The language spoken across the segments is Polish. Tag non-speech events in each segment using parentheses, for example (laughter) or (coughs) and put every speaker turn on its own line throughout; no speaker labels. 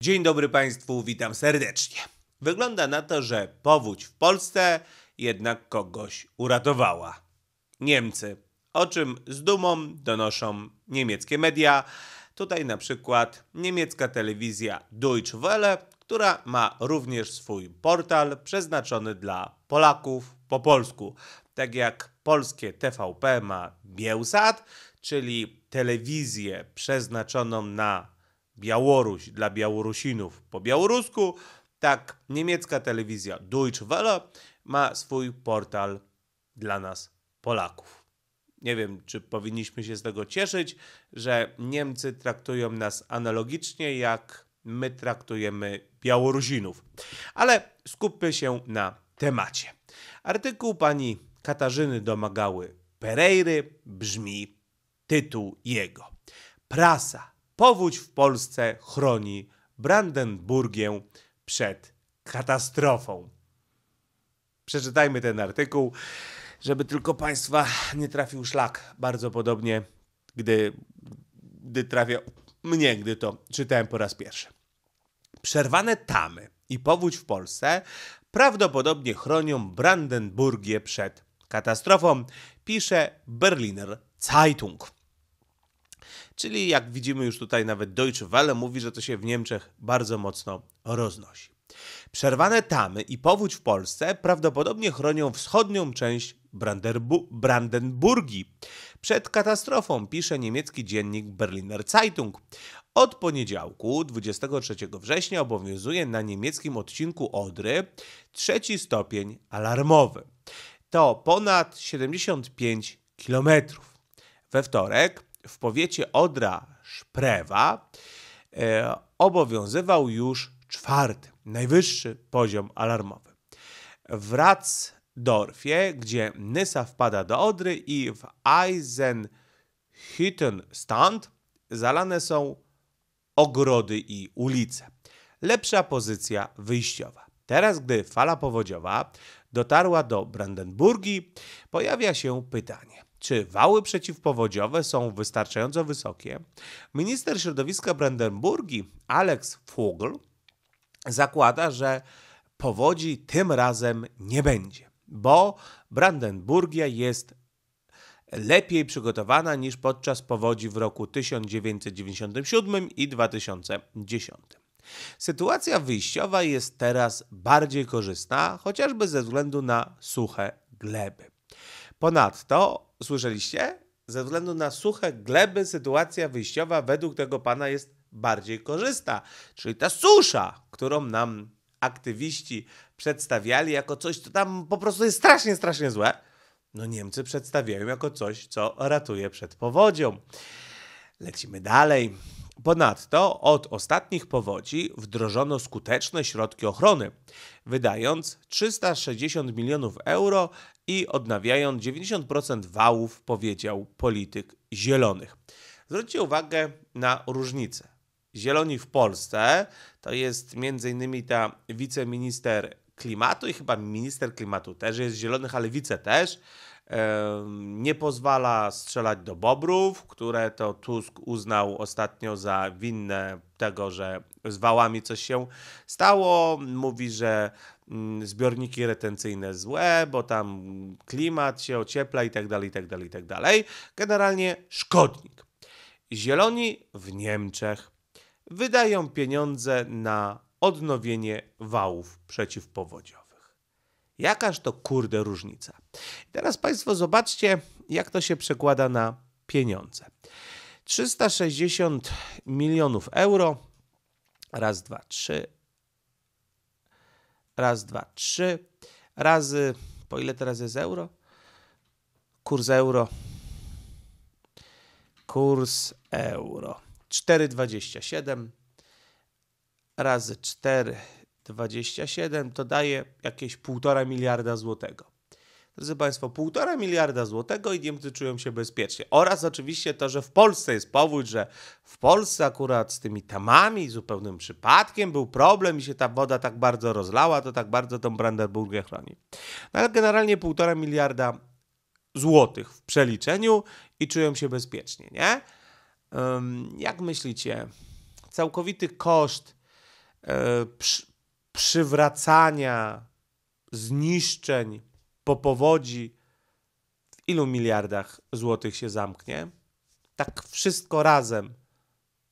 Dzień dobry Państwu, witam serdecznie. Wygląda na to, że powódź w Polsce jednak kogoś uratowała. Niemcy, o czym z dumą donoszą niemieckie media. Tutaj na przykład niemiecka telewizja Deutsche Welle, która ma również swój portal przeznaczony dla Polaków po polsku. Tak jak polskie TVP ma Bielsat, czyli telewizję przeznaczoną na Białoruś dla Białorusinów po białorusku, tak niemiecka telewizja Deutsche Welle ma swój portal dla nas Polaków. Nie wiem, czy powinniśmy się z tego cieszyć, że Niemcy traktują nas analogicznie jak my traktujemy Białorusinów. Ale skupmy się na temacie. Artykuł pani Katarzyny Domagały Pereiry brzmi tytuł jego. Prasa powódź w Polsce chroni Brandenburgię przed katastrofą. Przeczytajmy ten artykuł, żeby tylko Państwa nie trafił szlak. Bardzo podobnie, gdy, gdy trafiał mnie, gdy to czytałem po raz pierwszy. Przerwane tamy i powódź w Polsce prawdopodobnie chronią Brandenburgię przed katastrofą, pisze Berliner Zeitung. Czyli jak widzimy już tutaj nawet Deutsche Welle mówi, że to się w Niemczech bardzo mocno roznosi. Przerwane tamy i powódź w Polsce prawdopodobnie chronią wschodnią część Brandenburgii. Przed katastrofą pisze niemiecki dziennik Berliner Zeitung. Od poniedziałku 23 września obowiązuje na niemieckim odcinku Odry trzeci stopień alarmowy. To ponad 75 kilometrów. We wtorek w powiecie
Odra-Szprewa
e, obowiązywał już czwarty, najwyższy poziom alarmowy. W Ratsdorfie, gdzie Nysa wpada do Odry i w Eisenhüttenstand zalane są ogrody i ulice. Lepsza pozycja wyjściowa. Teraz, gdy fala powodziowa dotarła do Brandenburgii, pojawia się pytanie: czy wały przeciwpowodziowe są wystarczająco wysokie, minister środowiska Brandenburgii Alex Vogel zakłada, że powodzi tym razem nie będzie, bo Brandenburgia jest lepiej przygotowana niż podczas powodzi w roku 1997 i 2010. Sytuacja wyjściowa jest teraz bardziej korzystna, chociażby ze względu na suche gleby. Ponadto, słyszeliście, ze względu na suche gleby sytuacja wyjściowa według tego pana jest bardziej korzystna. Czyli ta susza, którą nam aktywiści przedstawiali jako coś, co tam po prostu jest strasznie, strasznie złe, no Niemcy przedstawiają jako coś, co ratuje przed powodzią. Lecimy dalej. Ponadto od ostatnich powodzi wdrożono skuteczne środki ochrony, wydając 360 milionów euro i odnawiając 90% wałów, powiedział polityk zielonych. Zwróćcie uwagę na różnicę. Zieloni w Polsce to jest m.in. ta wiceminister klimatu i chyba minister klimatu też jest zielonych, ale wice też nie pozwala strzelać do bobrów, które to Tusk uznał ostatnio za winne tego, że z wałami coś się stało. Mówi, że mm, zbiorniki retencyjne złe, bo tam klimat się ociepla i tak dalej, i tak dalej, i tak dalej. Generalnie szkodnik. Zieloni w Niemczech wydają pieniądze na odnowienie wałów przeciwpowodziowych. Jakaż to kurde różnica. I teraz Państwo zobaczcie, jak to się przekłada na pieniądze. 360 milionów euro. Raz, dwa, trzy. Raz, dwa, trzy. Razy. Po ile teraz jest euro? Kurs euro. Kurs euro. 4,27 razy 4 27 to daje jakieś 1,5 miliarda złotego. Drodzy Państwo, 1,5 miliarda złotego i Niemcy czują się bezpiecznie. Oraz oczywiście to, że w Polsce jest powód, że w Polsce akurat z tymi tamami zupełnym przypadkiem był problem i się ta woda tak bardzo rozlała, to tak bardzo tą Brandenburgię chroni. No ale generalnie 1,5 miliarda złotych w przeliczeniu i czują się bezpiecznie, nie? Jak myślicie, całkowity koszt e, przywracania zniszczeń po powodzi w ilu miliardach złotych się zamknie? Tak wszystko razem.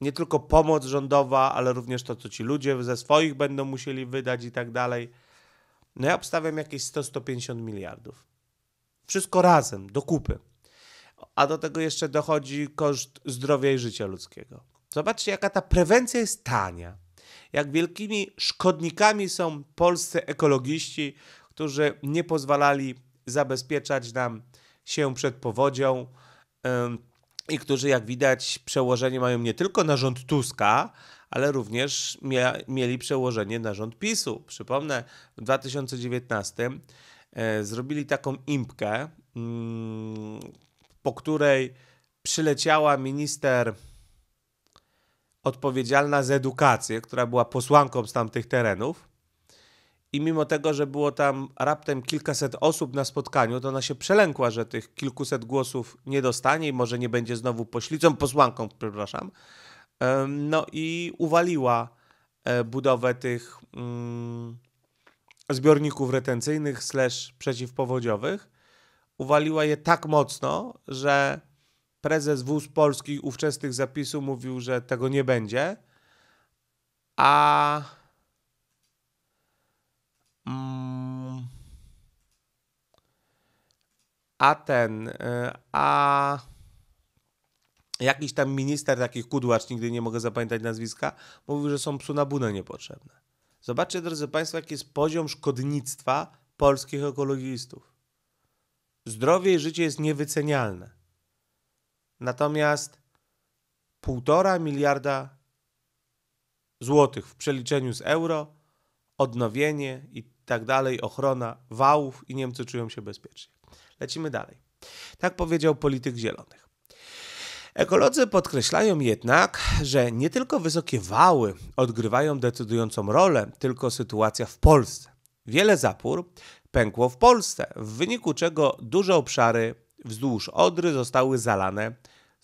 Nie tylko pomoc rządowa, ale również to, co ci ludzie ze swoich będą musieli wydać i tak dalej. No ja obstawiam jakieś 100-150 miliardów. Wszystko razem, do kupy. A do tego jeszcze dochodzi koszt zdrowia i życia ludzkiego. Zobaczcie, jaka ta prewencja jest tania jak wielkimi szkodnikami są polscy ekologiści, którzy nie pozwalali zabezpieczać nam się przed powodzią i którzy, jak widać, przełożenie mają nie tylko na rząd Tuska, ale również mia- mieli przełożenie na rząd PiSu. Przypomnę, w 2019 e, zrobili taką impkę, mm, po której przyleciała minister odpowiedzialna za edukację, która była posłanką z tamtych terenów. I mimo tego, że było tam raptem kilkaset osób na spotkaniu, to ona się przelękła, że tych kilkuset głosów nie dostanie i może nie będzie znowu poślicą, posłanką, przepraszam. No i uwaliła e, budowę tych mm, zbiorników retencyjnych slash przeciwpowodziowych. Uwaliła je tak mocno, że prezes Wóz polskich ówczesnych zapisów mówił, że tego nie będzie, a mm, a ten, y, a jakiś tam minister takich kudłacz, nigdy nie mogę zapamiętać nazwiska, mówił, że są psu na bunę niepotrzebne. Zobaczcie, drodzy Państwo, jaki jest poziom szkodnictwa polskich ekologistów. Zdrowie i życie jest niewycenialne. Natomiast półtora miliarda złotych w przeliczeniu z euro, odnowienie i tak dalej, ochrona wałów i Niemcy czują się bezpiecznie. Lecimy dalej. Tak powiedział polityk zielonych. Ekolodzy podkreślają jednak, że nie tylko wysokie wały odgrywają decydującą rolę, tylko sytuacja w Polsce. Wiele zapór pękło w Polsce, w wyniku czego duże obszary wzdłuż Odry zostały zalane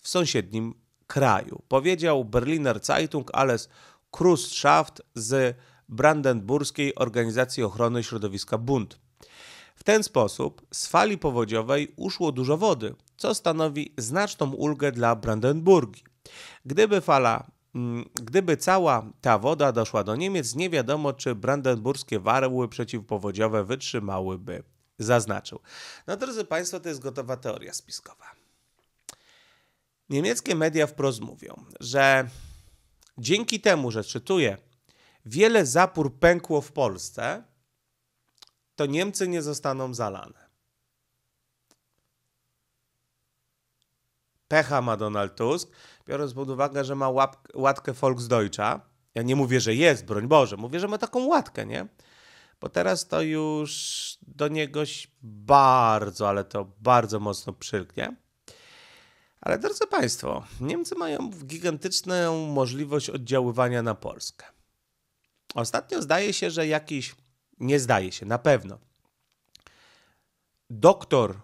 w sąsiednim kraju. Powiedział Berliner Zeitung Alles Krustschaft z brandenburskiej organizacji ochrony środowiska Bund. W ten sposób z fali powodziowej uszło dużo wody, co stanowi znaczną ulgę dla Brandenburgii. Gdyby fala mm, Gdyby cała ta woda doszła do Niemiec, nie wiadomo, czy brandenburskie warły przeciwpowodziowe wytrzymałyby, zaznaczył. No drodzy Państwo, to jest gotowa teoria spiskowa. Niemieckie media wprost mówią, że dzięki temu, że czytuję, wiele zapór pękło w Polsce, to Niemcy nie zostaną zalane. Pecha ma Donald Tusk, biorąc pod uwagę, że ma łatkę Volksdeutscha. Ja nie mówię, że jest, broń Boże, mówię, że ma taką łatkę, nie? Bo teraz to już do niegoś bardzo, ale to bardzo mocno przylgnie. Ale drodzy Państwo, Niemcy mają gigantyczną możliwość oddziaływania na Polskę. Ostatnio zdaje się, że jakiś, nie zdaje się, na pewno, doktor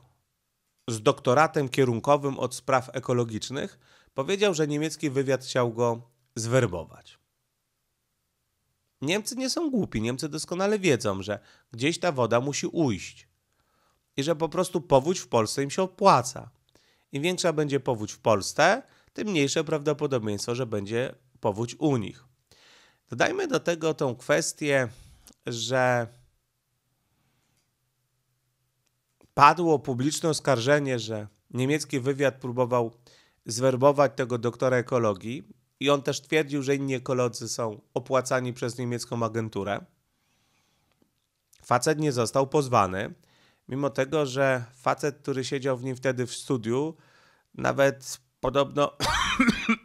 z doktoratem kierunkowym od spraw ekologicznych powiedział, że niemiecki wywiad chciał go zwerbować. Niemcy nie są głupi, Niemcy doskonale wiedzą, że gdzieś ta woda musi ujść i że po prostu powódź w Polsce im się opłaca. Im większa będzie powódź w Polsce, tym mniejsze prawdopodobieństwo, że będzie powódź u nich. Dodajmy do tego tą kwestię, że padło publiczne oskarżenie, że niemiecki wywiad próbował zwerbować tego doktora ekologii i on też twierdził, że inni ekolodzy są opłacani przez niemiecką agenturę. Facet nie został pozwany mimo tego, że facet, który siedział w nim wtedy w studiu, nawet podobno (coughs)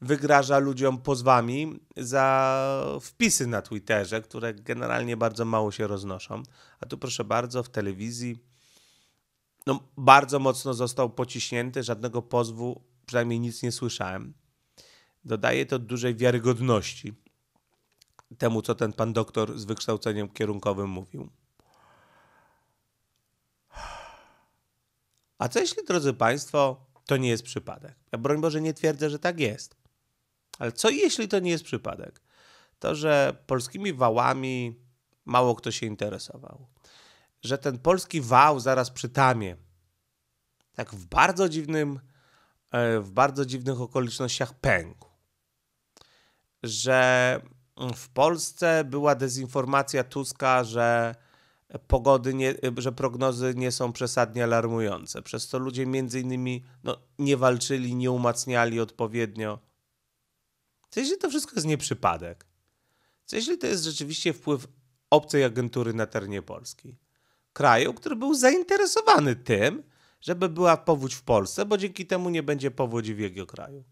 wygraża ludziom pozwami za wpisy na Twitterze, które generalnie bardzo mało się roznoszą. A tu proszę bardzo, w telewizji no, bardzo mocno został pociśnięty, żadnego pozwu, przynajmniej nic nie słyszałem. Dodaje to dużej wiarygodności temu, co ten pan doktor z wykształceniem kierunkowym mówił. A co jeśli, drodzy Państwo, to nie jest przypadek? Ja broń Boże nie twierdzę, że tak jest. Ale co jeśli to nie jest przypadek? To, że polskimi wałami mało kto się interesował. Że ten polski wał zaraz przytamie, tak w bardzo dziwnym, e, w bardzo dziwnych okolicznościach pękł. Że mm, w Polsce była dezinformacja Tuska, że pogody, nie, że prognozy nie są przesadnie alarmujące. Przez to ludzie między innymi no, nie walczyli, nie umacniali odpowiednio. Co jeśli to wszystko jest nieprzypadek? Co jeśli to jest rzeczywiście wpływ obcej agentury na terenie Polski? Kraju, który był zainteresowany tym, żeby była powódź w Polsce, bo dzięki temu nie będzie powodzi w jego kraju.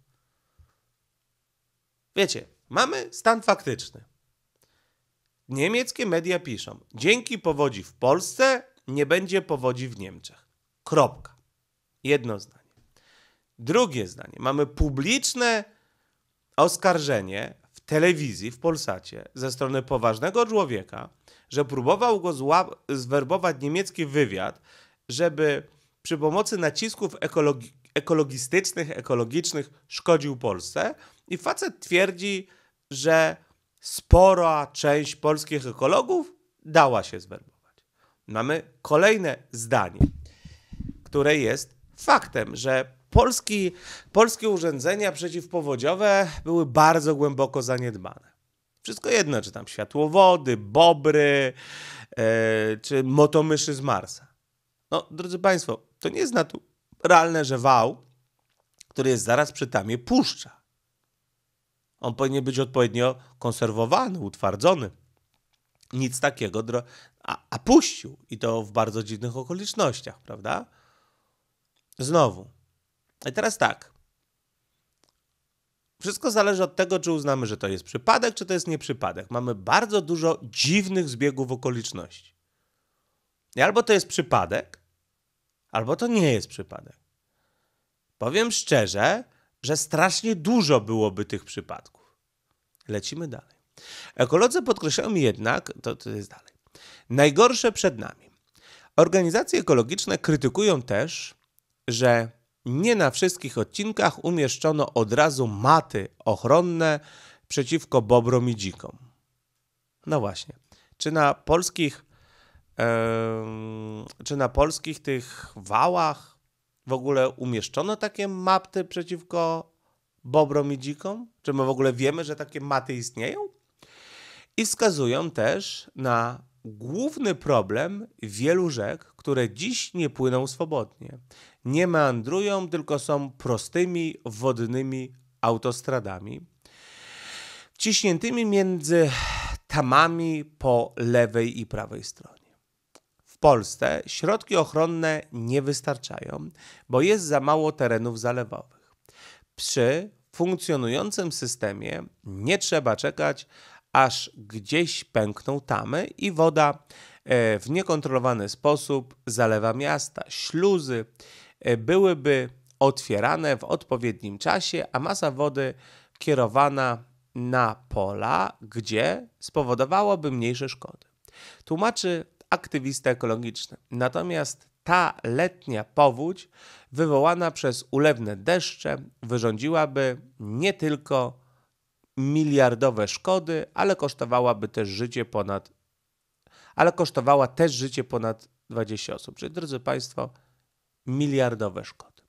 Wiecie, mamy stan faktyczny. Niemieckie media piszą: dzięki powodzi w Polsce nie będzie powodzi w Niemczech. Kropka. Jedno zdanie. Drugie zdanie. Mamy publiczne oskarżenie w telewizji, w Polsacie, ze strony poważnego człowieka, że próbował go zwerbować niemiecki wywiad, żeby przy pomocy nacisków ekologi ekologistycznych, ekologicznych szkodził Polsce. I facet twierdzi, że spora część polskich ekologów dała się zwerbować. Mamy kolejne zdanie, które jest faktem, że polski, polskie urządzenia przeciwpowodziowe były bardzo głęboko zaniedbane. Wszystko jedno, czy tam światłowody, bobry, yy, czy motomyszy z Marsa. No, drodzy Państwo, to nie jest naturalne, że wał, który jest zaraz przy tamie, puszcza. On powinien być odpowiednio konserwowany, utwardzony. Nic takiego, a, a puścił i to w bardzo dziwnych okolicznościach, prawda? Znowu. I teraz tak. Wszystko zależy od tego, czy uznamy, że to jest przypadek, czy to jest nieprzypadek. Mamy bardzo dużo dziwnych zbiegów okoliczności. I albo to jest przypadek, albo to nie jest przypadek. Powiem szczerze, że strasznie dużo byłoby tych przypadków. Lecimy dalej. Ekolodzy podkreślają jednak, to, to jest dalej, najgorsze przed nami. Organizacje ekologiczne krytykują też, że nie na wszystkich odcinkach umieszczono od razu maty ochronne przeciwko bobrom i dzikom. No właśnie. Czy na polskich, yy, czy na polskich tych wałach, w ogóle umieszczono takie mapy przeciwko bobrom i dzikom? Czy my w ogóle wiemy, że takie maty istnieją? I wskazują też na główny problem wielu rzek, które dziś nie płyną swobodnie. Nie meandrują, tylko są prostymi wodnymi autostradami, wciśniętymi między tamami po lewej i prawej stronie. Polsce środki ochronne nie wystarczają, bo jest za mało terenów zalewowych. Przy funkcjonującym systemie nie trzeba czekać, aż gdzieś pękną tamy i woda e, w niekontrolowany sposób zalewa miasta. Śluzy e, byłyby otwierane w odpowiednim czasie, a masa wody kierowana na pola, gdzie spowodowałoby mniejsze szkody. Tłumaczy aktywista ekologiczny. Natomiast ta letnia powódź wywołana przez ulewne deszcze wyrządziłaby nie tylko miliardowe szkody, ale kosztowałaby też życie ponad ale kosztowała też życie ponad 20 osób. Czyli drodzy państwo, miliardowe szkody.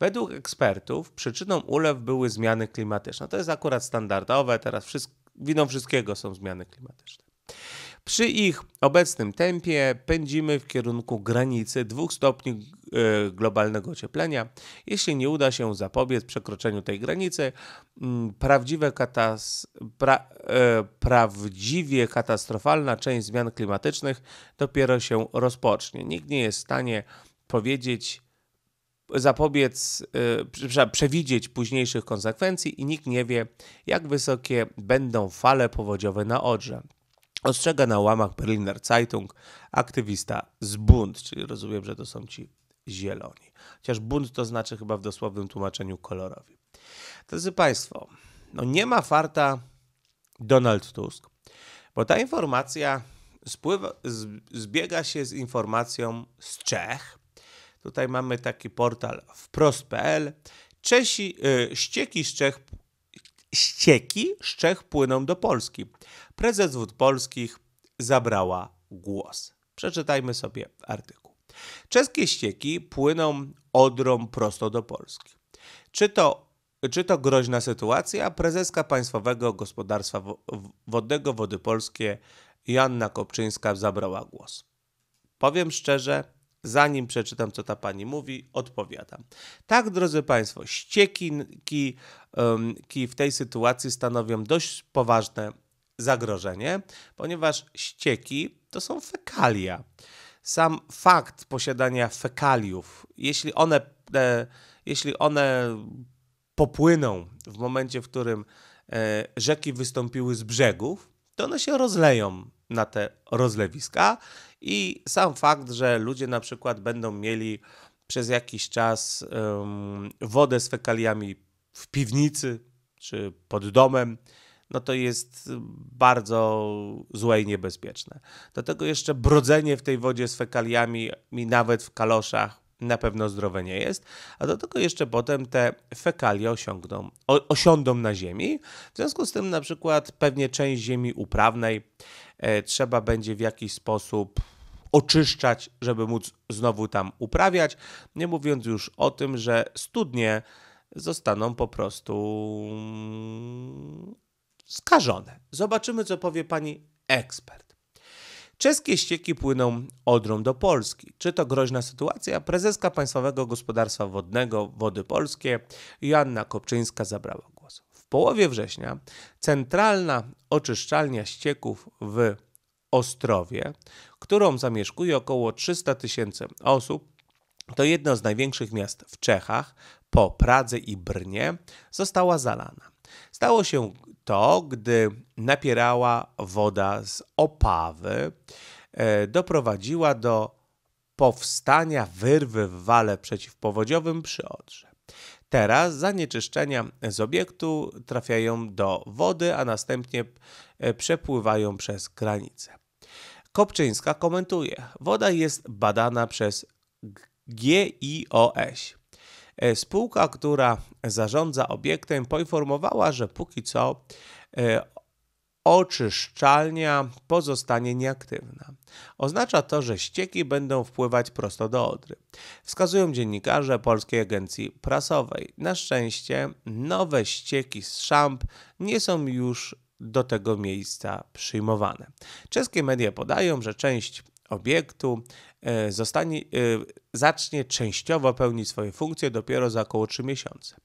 Według ekspertów przyczyną ulew były zmiany klimatyczne. To jest akurat standardowe, teraz wszystko, winą wszystkiego są zmiany klimatyczne. Przy ich obecnym tempie pędzimy w kierunku granicy dwóch stopni e, globalnego ocieplenia. Jeśli nie uda się zapobiec przekroczeniu tej granicy, mm, prawdziwe katas pra e, prawdziwie katastrofalna część zmian klimatycznych dopiero się rozpocznie. Nikt nie jest w stanie powiedzieć, zapobiec, e, przewidzieć późniejszych konsekwencji i nikt nie wie, jak wysokie będą fale powodziowe na Odrze. Ostrzega na łamach Berliner Zeitung aktywista z Bund, czyli rozumiem, że to są ci zieloni. Chociaż bunt to znaczy chyba w dosłownym tłumaczeniu kolorowi. Drodzy Państwo, no nie ma farta Donald Tusk, bo ta informacja spływa, zbiega się z informacją z Czech. Tutaj mamy taki portal wprost.pl. Czesi, yy, ścieki z Czech ścieki z Czech płyną do Polski prezes Wód Polskich zabrała głos. Przeczytajmy sobie artykuł. Czeskie ścieki płyną odrą prosto do Polski. Czy to, czy to groźna sytuacja? Prezeska Państwowego Gospodarstwa Wodnego Wody Polskie Janna Kopczyńska zabrała głos. Powiem szczerze, zanim przeczytam, co ta pani mówi, odpowiadam. Tak, drodzy Państwo, ścieki w tej sytuacji stanowią dość poważne zagrożenie, ponieważ ścieki to są fekalia. Sam fakt posiadania fekaliów, jeśli one, e, jeśli one popłyną w momencie, w którym e, rzeki wystąpiły z brzegów, to one się rozleją na te rozlewiska i sam fakt, że ludzie na przykład będą mieli przez jakiś czas um, wodę z fekaliami w piwnicy czy pod domem, no to jest bardzo złe i niebezpieczne. Do tego jeszcze brodzenie w tej wodzie z fekaliami, nawet w kaloszach, na pewno zdrowe nie jest, a do tego jeszcze potem te fekalie osiągną, o, osiądą na ziemi. W związku z tym na przykład pewnie część ziemi uprawnej e, trzeba będzie w jakiś sposób oczyszczać, żeby móc znowu tam uprawiać, nie mówiąc już o tym, że studnie zostaną po prostu skażone. Zobaczymy, co powie pani ekspert. Czeskie ścieki płyną Odrą do Polski. Czy to groźna sytuacja? Prezeska Państwowego Gospodarstwa Wodnego Wody Polskie Joanna Kopczyńska zabrała głos. W połowie września centralna oczyszczalnia ścieków w Ostrowie, którą zamieszkuje około 300 tysięcy osób, to jedno z największych miast w Czechach, po Pradze i Brnie, została zalana. Stało się to, gdy napierała woda z opawy, e, doprowadziła do powstania wyrwy w wale przeciwpowodziowym przy Odrze. Teraz zanieczyszczenia z obiektu trafiają do wody, a następnie e, przepływają przez granice. Kopczyńska komentuje: Woda jest badana przez GIOŚ. E, spółka, która zarządza obiektem, poinformowała, że póki co e, oczyszczalnia pozostanie nieaktywna. Oznacza to, że ścieki będą wpływać prosto do Odry. Wskazują dziennikarze Polskiej Agencji Prasowej. Na szczęście nowe ścieki z szamp nie są już do tego miejsca przyjmowane. Czeskie media podają, że część obiektu e, zostanie, e, zacznie częściowo pełnić swoje funkcje dopiero za około 3 miesiące.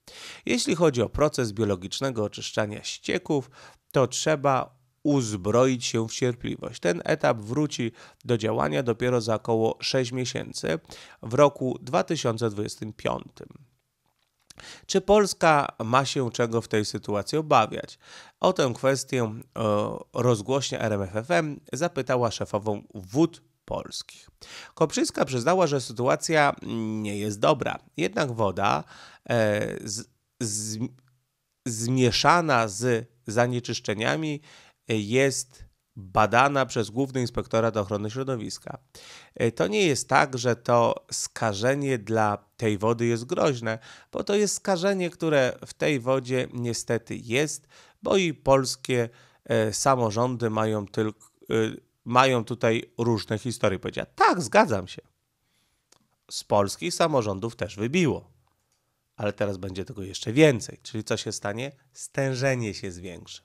Jeśli chodzi o proces biologicznego oczyszczania ścieków, to trzeba uzbroić się w cierpliwość. Ten etap wróci do działania dopiero za około 6 miesięcy w roku 2025. Czy Polska ma się czego w tej sytuacji obawiać? O tę kwestię e, rozgłośnie RMFFM zapytała szefową Wód polskich. Koprzyska przyznała, że sytuacja nie jest dobra, jednak woda e, z, z, zmieszana z zanieczyszczeniami e, jest badana przez Główny Inspektorat Ochrony Środowiska. E, to nie jest tak, że to skażenie dla tej wody jest groźne, bo to jest skażenie, które w tej wodzie niestety jest, bo i polskie e, samorządy mają tylko. E, mają tutaj różne historie. Powiedziała, tak, zgadzam się. Z polskich samorządów też wybiło. Ale teraz będzie tego jeszcze więcej. Czyli co się stanie? Stężenie się zwiększy.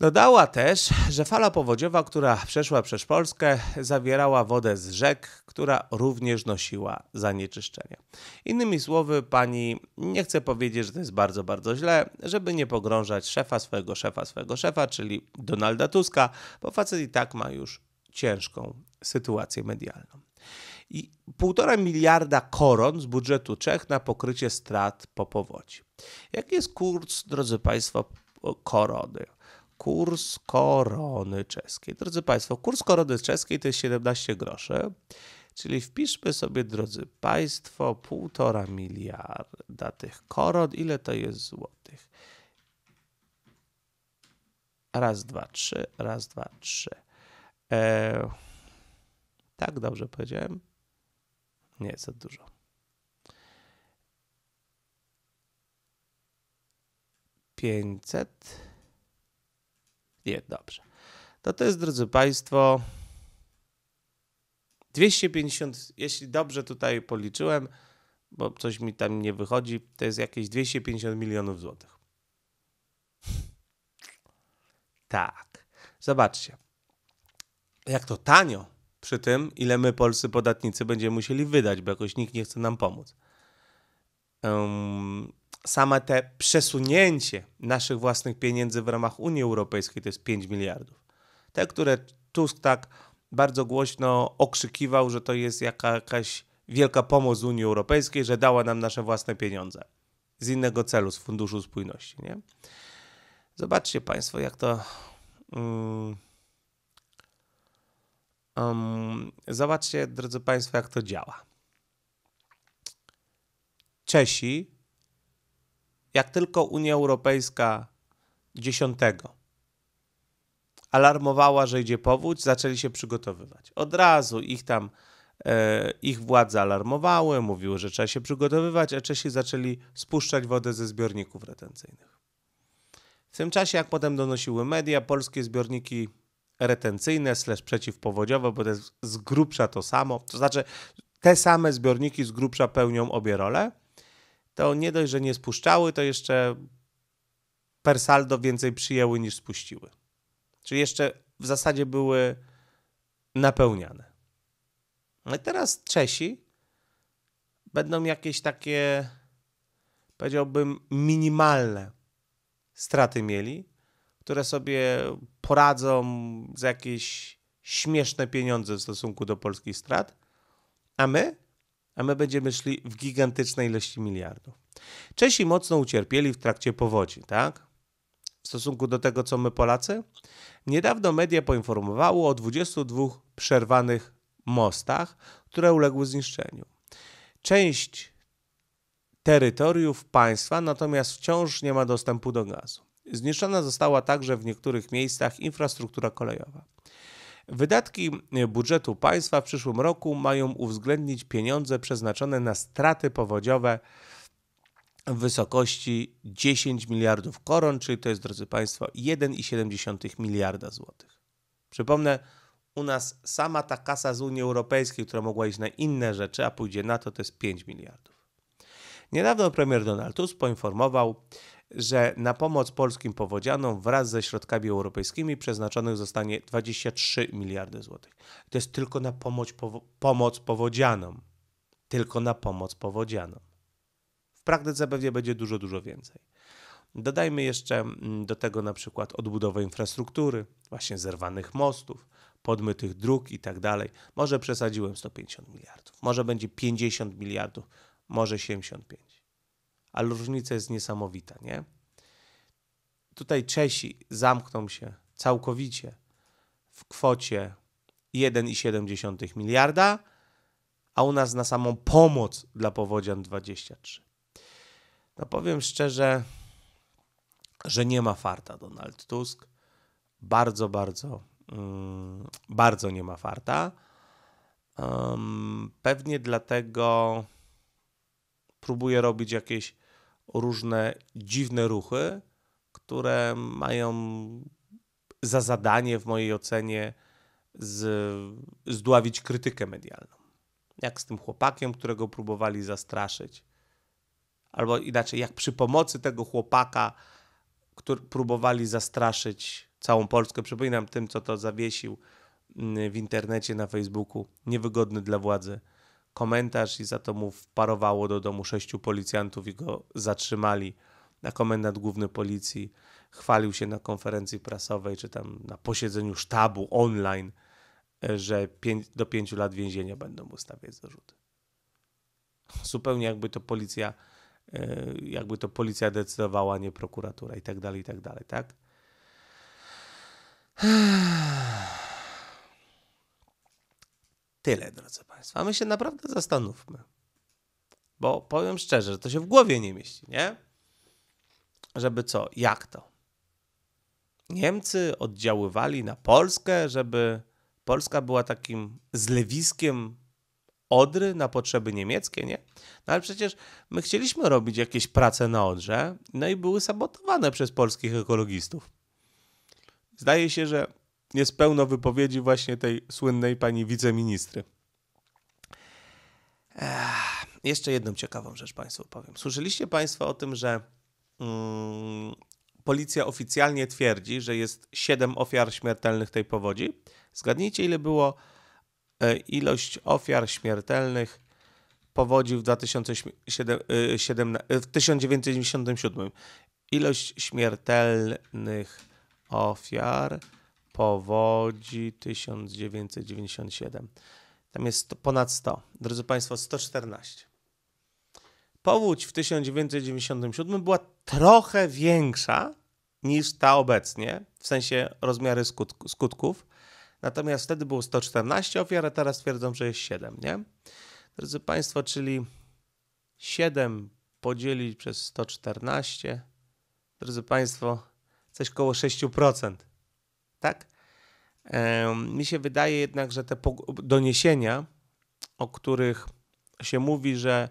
Dodała też, że fala powodziowa, która przeszła przez Polskę, zawierała wodę z rzek, która również nosiła zanieczyszczenia. Innymi słowy, pani nie chce powiedzieć, że to jest bardzo, bardzo źle, żeby nie pogrążać szefa swojego szefa, swojego szefa, czyli Donalda Tuska, bo facet i tak ma już ciężką sytuację medialną. I półtora miliarda koron z budżetu Czech na pokrycie strat po powodzi. Jaki jest kurs, drodzy Państwo, korony? kurs korony czeskiej. Drodzy Państwo, kurs korony czeskiej to jest 17 groszy, czyli wpiszmy sobie, drodzy Państwo, półtora miliarda tych koron. Ile to jest złotych? Raz, dwa, trzy, raz, dwa, trzy. E, tak dobrze powiedziałem? Nie, za dużo. Pięćset. Nie, dobrze. To to jest, drodzy Państwo, 250, jeśli dobrze tutaj policzyłem, bo coś mi tam nie wychodzi, to jest jakieś 250 milionów złotych. Tak. Zobaczcie, jak to tanio przy tym, ile my, polscy podatnicy, będziemy musieli wydać, bo jakoś nikt nie chce nam pomóc same te przesunięcie naszych własnych pieniędzy w ramach Unii Europejskiej to jest 5 miliardów. Te, które Tusk tak bardzo głośno okrzykiwał, że to jest jaka, jakaś wielka pomoc Unii Europejskiej, że dała nam nasze własne pieniądze z innego celu, z Funduszu Spójności. Nie? Zobaczcie Państwo, jak to. Um, um, zobaczcie, drodzy Państwo, jak to działa. Czesi jak tylko Unia Europejska 10 alarmowała, że idzie powódź, zaczęli się przygotowywać. Od razu ich tam, e, ich władze alarmowały, mówiły, że trzeba się przygotowywać, a Czesi zaczęli spuszczać wodę ze zbiorników retencyjnych. W tym czasie, jak potem donosiły media, polskie zbiorniki retencyjne slash przeciwpowodziowe, bo to jest z grubsza to samo, to znaczy te same zbiorniki z grubsza pełnią obie role, to nie dość, że nie spuszczały, to jeszcze per saldo więcej przyjęły niż spuściły. Czyli jeszcze w zasadzie były napełniane. No i teraz Czesi będą jakieś takie, powiedziałbym, minimalne straty mieli, które sobie poradzą za jakieś śmieszne pieniądze w stosunku do polskich strat, a my a my będziemy szli w gigantycznej ilości miliardów. Czesi mocno ucierpieli w trakcie powodzi, tak? W stosunku do tego, co my Polacy? Niedawno media poinformowało o 22 przerwanych mostach, które uległy zniszczeniu. Część terytoriów państwa natomiast wciąż nie ma dostępu do gazu. Zniszczona została także w niektórych miejscach infrastruktura kolejowa. Wydatki budżetu państwa w przyszłym roku mają uwzględnić pieniądze przeznaczone na straty powodziowe w wysokości 10 miliardów koron, czyli to jest, drodzy Państwo, 1,7 miliarda złotych. Przypomnę, u nas sama ta kasa z Unii Europejskiej, która mogła iść na inne rzeczy, a pójdzie na to, to jest 5 miliardów. Niedawno premier Donald Tusk poinformował, że na pomoc polskim powodzianom wraz ze środkami europejskimi przeznaczonych zostanie 23 miliardy złotych. To jest tylko na pomoc, powo pomoc powodzianom. Tylko na pomoc powodzianom. W praktyce pewnie będzie dużo, dużo więcej. Dodajmy jeszcze mm, do tego na przykład odbudowę infrastruktury, właśnie zerwanych mostów, podmytych dróg i tak dalej. Może przesadziłem 150 miliardów, może będzie 50 miliardów, może 75 ale różnica jest niesamowita, nie? Tutaj Czesi zamkną się całkowicie w kwocie 1,7 miliarda, a u nas na samą pomoc dla powodzian 23. No powiem szczerze, że nie ma farta Donald Tusk. Bardzo, bardzo, mm, bardzo nie ma farta. Um, pewnie dlatego próbuje robić jakieś różne dziwne ruchy, które mają za zadanie, w mojej ocenie, z, zdławić krytykę medialną. Jak z tym chłopakiem, którego próbowali zastraszyć. Albo inaczej, jak przy pomocy tego chłopaka, który próbowali zastraszyć całą Polskę. Przypominam tym, co to zawiesił mm, w internecie, na Facebooku, niewygodny dla władzy komentarz i za to mu wparowało do domu sześciu policjantów i go zatrzymali. na komendant główny policji chwalił się na konferencji prasowej czy tam na posiedzeniu sztabu online, że pięć, do pięciu lat więzienia będą mu stawiać zarzuty. Zupełnie jakby to policja, e, jakby to policja decydowała, nie prokuratura i tak dalej, i tak dalej, tak? tyle, drodzy Państwo. A my się naprawdę zastanówmy. Bo powiem szczerze, że to się w głowie nie mieści, nie? Żeby co? Jak to? Niemcy oddziaływali na Polskę, żeby Polska była takim zlewiskiem Odry na potrzeby niemieckie, nie? No ale przecież my chcieliśmy robić jakieś prace na Odrze, no i były sabotowane przez polskich ekologistów. Zdaje się, że jest pełno wypowiedzi właśnie tej słynnej pani wiceministry. Ech, jeszcze jedną ciekawą rzecz Państwu powiem. Słyszeliście Państwo o tym, że mm, policja oficjalnie twierdzi, że jest 7 ofiar śmiertelnych tej powodzi? Zgadnijcie, ile było e, ilość ofiar śmiertelnych powodzi w, 2007, e, e, w 1997. Ilość śmiertelnych ofiar powodzi 1997. Tam jest ponad 100. Drodzy Państwo, 114. Powódź w 1997 była trochę większa niż ta obecnie, w sensie rozmiary skutku, skutków. Natomiast wtedy było 114 ofiar, a teraz twierdzą, że jest 7, nie? Drodzy Państwo, czyli 7 podzielić przez 114, drodzy Państwo, coś koło 6% tak? Mi się wydaje jednak, że te doniesienia, o których się mówi, że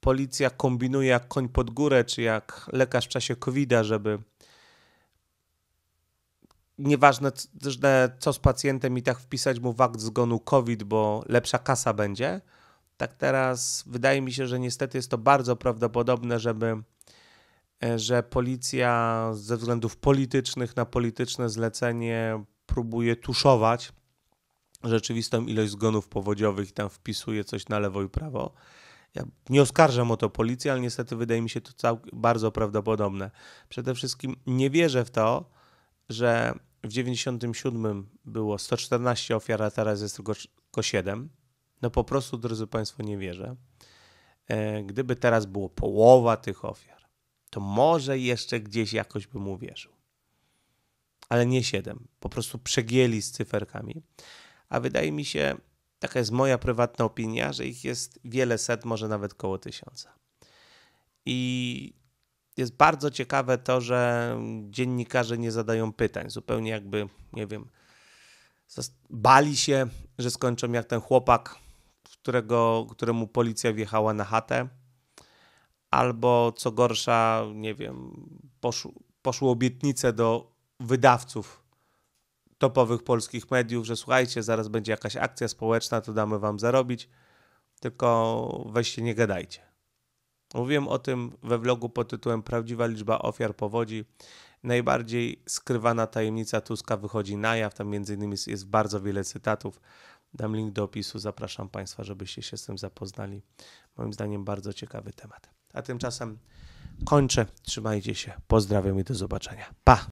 policja kombinuje jak koń pod górę, czy jak lekarz w czasie COVID-a, żeby nieważne co z pacjentem i tak wpisać mu fakt zgonu COVID, bo lepsza kasa będzie. Tak teraz wydaje mi się, że niestety jest to bardzo prawdopodobne, żeby E, że policja ze względów politycznych na polityczne zlecenie próbuje tuszować rzeczywistą ilość zgonów powodziowych i tam wpisuje coś na lewo i prawo. Ja nie oskarżam o to policji, ale niestety wydaje mi się to cał- bardzo prawdopodobne. Przede wszystkim nie wierzę w to, że w 97 było 114 ofiar, a teraz jest tylko, tylko 7. No po prostu, drodzy Państwo, nie wierzę. E, gdyby teraz było połowa tych ofiar, to może jeszcze gdzieś jakoś bym uwierzył. Ale nie 7. Po prostu przegieli z cyferkami. A wydaje mi się, taka jest moja prywatna opinia, że ich jest wiele set, może nawet koło tysiąca. I jest bardzo ciekawe to, że dziennikarze nie zadają pytań, zupełnie jakby, nie wiem, bali się, że skończą jak ten chłopak, którego, któremu policja wjechała na chatę albo co gorsza, nie wiem, poszło poszły obietnice do wydawców topowych polskich mediów, że słuchajcie, zaraz będzie jakaś akcja społeczna, to damy wam zarobić, tylko weźcie, nie gadajcie. Mówiłem o tym we vlogu pod tytułem Prawdziwa liczba ofiar powodzi. Najbardziej skrywana tajemnica Tuska wychodzi na jaw. Tam między innymi jest bardzo wiele cytatów. Dam link do opisu. Zapraszam Państwa, żebyście się z tym zapoznali. Moim zdaniem bardzo ciekawy temat. A tymczasem kończę. Trzymajcie się. Pozdrawiam i do zobaczenia. Pa!